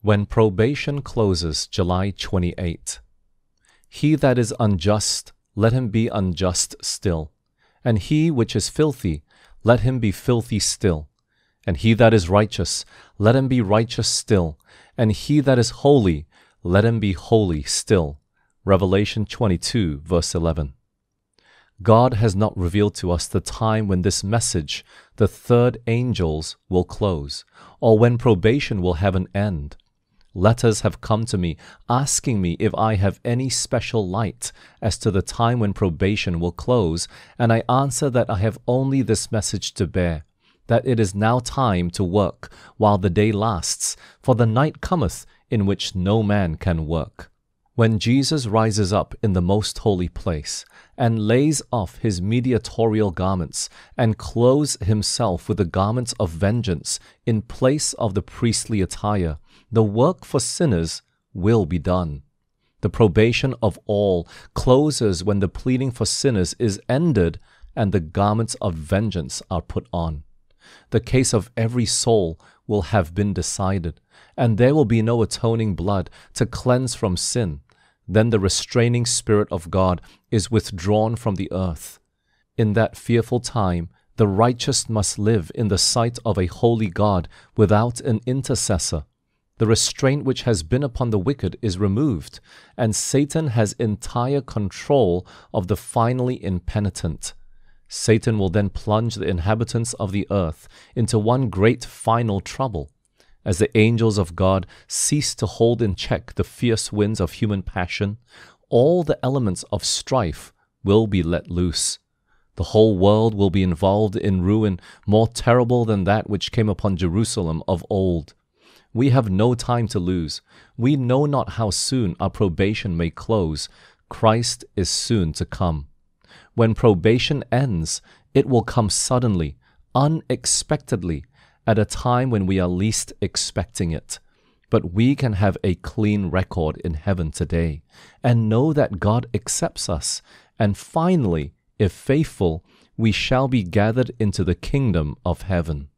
When probation closes July 28, he that is unjust, let him be unjust still, and he which is filthy, let him be filthy still, and he that is righteous, let him be righteous still, and he that is holy, let him be holy still. Revelation 22, verse 11. God has not revealed to us the time when this message, the third angels, will close, or when probation will have an end, Letters have come to me, asking me if I have any special light as to the time when probation will close, and I answer that I have only this message to bear that it is now time to work while the day lasts, for the night cometh in which no man can work. When Jesus rises up in the most holy place and lays off his mediatorial garments and clothes himself with the garments of vengeance in place of the priestly attire, the work for sinners will be done. The probation of all closes when the pleading for sinners is ended and the garments of vengeance are put on. The case of every soul will have been decided, and there will be no atoning blood to cleanse from sin then the restraining Spirit of God is withdrawn from the earth. In that fearful time, the righteous must live in the sight of a holy God without an intercessor. The restraint which has been upon the wicked is removed, and Satan has entire control of the finally impenitent. Satan will then plunge the inhabitants of the earth into one great final trouble as the angels of God cease to hold in check the fierce winds of human passion, all the elements of strife will be let loose. The whole world will be involved in ruin more terrible than that which came upon Jerusalem of old. We have no time to lose. We know not how soon our probation may close. Christ is soon to come. When probation ends, it will come suddenly, unexpectedly, at a time when we are least expecting it. But we can have a clean record in heaven today and know that God accepts us. And finally, if faithful, we shall be gathered into the kingdom of heaven.